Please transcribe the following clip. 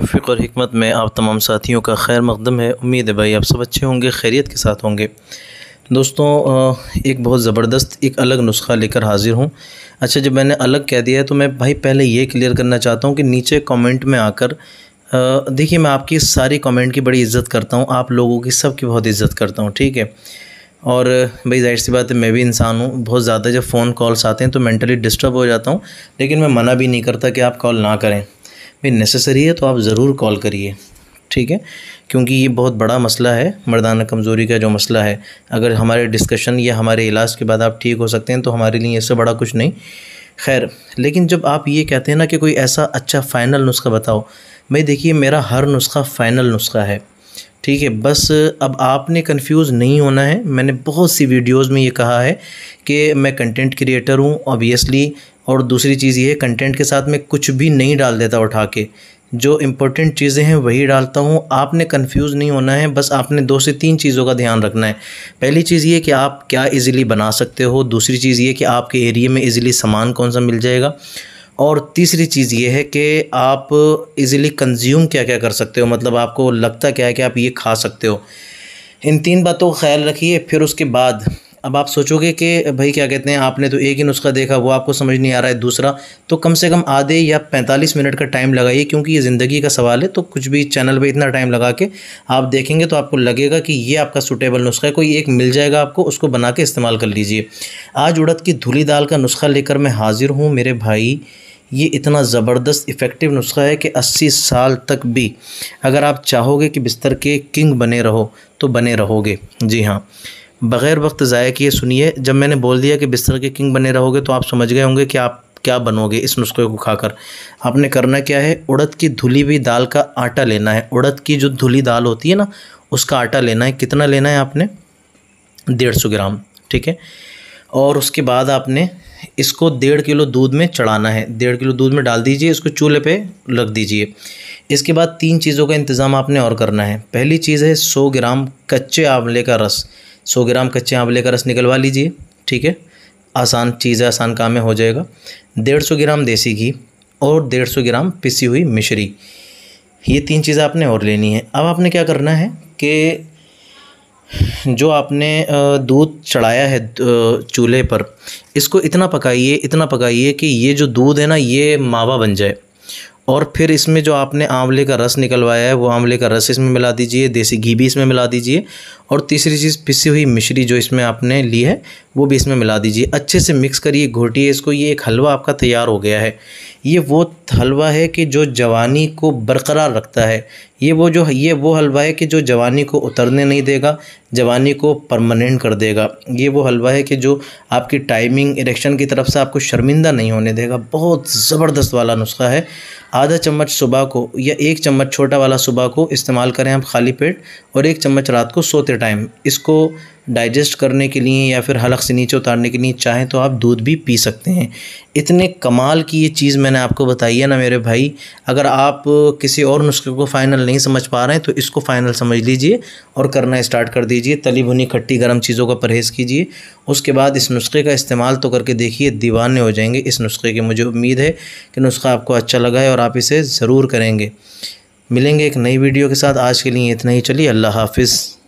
फ़िक्र हमत में आप तमाम साथियों का खैर मकदम है उम्मीद है भाई आप सब अच्छे होंगे खैरियत के साथ होंगे दोस्तों एक बहुत ज़बरदस्त एक अलग नुस्खा लेकर हाज़िर हूँ अच्छा जब मैंने अलग कह दिया है तो मैं भाई पहले ये क्लियर करना चाहता हूँ कि नीचे कमेंट में आकर देखिए मैं आपकी सारी कमेंट की बड़ी इज़्ज़त करता हूँ आप लोगों की सब की बहुत इज़्ज़त करता हूँ ठीक है और भाई जाहिर सी बात है मैं भी इंसान हूँ बहुत ज़्यादा जब फ़ोन कॉल्स आते हैं तो मैंटली डिस्टर्ब हो जाता हूँ लेकिन मैं मना भी नहीं करता कि आप कॉल ना करें में नेसेसरी है तो आप ज़रूर कॉल करिए ठीक है क्योंकि ये बहुत बड़ा मसला है मर्दाना कमज़ोरी का जो मसला है अगर हमारे डिस्कशन या हमारे इलाज के बाद आप ठीक हो सकते हैं तो हमारे लिए इससे बड़ा कुछ नहीं खैर लेकिन जब आप ये कहते हैं ना कि कोई ऐसा अच्छा फ़ाइनल नुस्खा बताओ भाई देखिए मेरा हर नुस्खा फ़ाइनल नुस्खा है ठीक है बस अब आपने कंफ्यूज नहीं होना है मैंने बहुत सी वीडियोस में ये कहा है कि मैं कंटेंट क्रिएटर हूँ ऑब्वियसली और दूसरी चीज़ ये है कंटेंट के साथ में कुछ भी नहीं डाल देता उठा के जो इम्पोर्टेंट चीज़ें हैं वही डालता हूँ आपने कंफ्यूज नहीं होना है बस आपने दो से तीन चीज़ों का ध्यान रखना है पहली चीज़ ये कि आप क्या इजीली बना सकते हो दूसरी चीज़ ये कि आपके एरिए में इजीली सामान कौन सा मिल जाएगा और तीसरी चीज़ ये है कि आप इजीली कंज्यूम क्या क्या कर सकते हो मतलब आपको लगता क्या है कि आप ये खा सकते हो इन तीन बातों का ख्याल रखिए फिर उसके बाद अब आप सोचोगे कि भाई क्या कहते हैं आपने तो एक ही नुस्खा देखा वो आपको समझ नहीं आ रहा है दूसरा तो कम से कम आधे या 45 मिनट का टाइम लगाइए क्योंकि ये ज़िंदगी का सवाल है तो कुछ भी चैनल पे इतना टाइम लगा के आप देखेंगे तो आपको लगेगा कि ये आपका सूटेबल नुस्खा है कोई एक मिल जाएगा आपको उसको बना के इस्तेमाल कर लीजिए आज उड़द की धुली दाल का नुस्खा लेकर मैं हाज़िर हूँ मेरे भाई ये इतना ज़बरदस्त इफ़ेक्टिव नुस्खा है कि 80 साल तक भी अगर आप चाहोगे कि बिस्तर के किंग बने रहो तो बने रहोगे जी हाँ बग़ैर वक्त ज़ाया किए सुनिए जब मैंने बोल दिया कि बिस्तर के किंग बने रहोगे तो आप समझ गए होंगे कि आप क्या बनोगे इस नुस्खे को खाकर आपने करना क्या है उड़द की धुली हुई दाल का आटा लेना है उड़द की जो धुली दाल होती है ना उसका आटा लेना है कितना लेना है आपने डेढ़ सौ ग्राम ठीक है और उसके बाद आपने इसको डेढ़ किलो दूध में चढ़ाना है डेढ़ किलो दूध में डाल दीजिए इसको चूल्हे पे रख दीजिए इसके बाद तीन चीज़ों का इंतज़ाम आपने और करना है पहली चीज़ है सौ ग्राम कच्चे आंवले का रस सौ ग्राम कच्चे आंवले का रस निकलवा लीजिए ठीक है आसान चीज़ है आसान काम में हो जाएगा डेढ़ सौ ग्राम देसी घी और डेढ़ सौ ग्राम पिसी हुई मिश्री ये तीन चीज़ें आपने और लेनी है अब आपने क्या करना है कि जो आपने दूध चढ़ाया है चूल्हे पर इसको इतना पकाइए इतना पकाइए कि ये जो दूध है ना ये मावा बन जाए और फिर इसमें जो आपने आंवले का रस निकलवाया है वो आंवले का रस इसमें मिला दीजिए देसी घी भी इसमें मिला दीजिए और तीसरी चीज़ पिसी हुई मिश्री जो इसमें आपने ली है वो भी इसमें मिला दीजिए अच्छे से मिक्स करिए घोटिए इसको ये एक हलवा आपका तैयार हो गया है ये वो हलवा है कि जो जवानी को बरकरार रखता है ये वो जो ये वो हलवा है कि जो जवानी को उतरने नहीं देगा जवानी को परमानेंट कर देगा ये वो हलवा है कि जो आपकी टाइमिंग इरेक्शन की तरफ से आपको शर्मिंदा नहीं होने देगा बहुत ज़बरदस्त वाला नुस्खा है आधा चम्मच सुबह को या एक चम्मच छोटा वाला सुबह को इस्तेमाल करें आप खाली पेट और एक चम्मच रात को सोते टाइम इसको डाइजेस्ट करने के लिए या फिर हलक से नीचे उतारने के लिए चाहें तो आप दूध भी पी सकते हैं इतने कमाल की ये चीज़ मैंने आपको बताई है ना मेरे भाई अगर आप किसी और नुस्खे को फ़ाइनल नहीं समझ पा रहे हैं तो इसको फ़ाइनल समझ लीजिए और करना स्टार्ट कर दीजिए तली भुनी खट्टी गर्म चीज़ों का परहेज़ कीजिए उसके बाद इस नुस्खे का इस्तेमाल तो करके देखिए दीवाने हो जाएंगे इस नुस्खे की मुझे उम्मीद है कि नुस्खा आपको अच्छा लगा है और आप इसे ज़रूर करेंगे मिलेंगे एक नई वीडियो के साथ आज के लिए इतना ही चलिए अल्लाह हाफिज़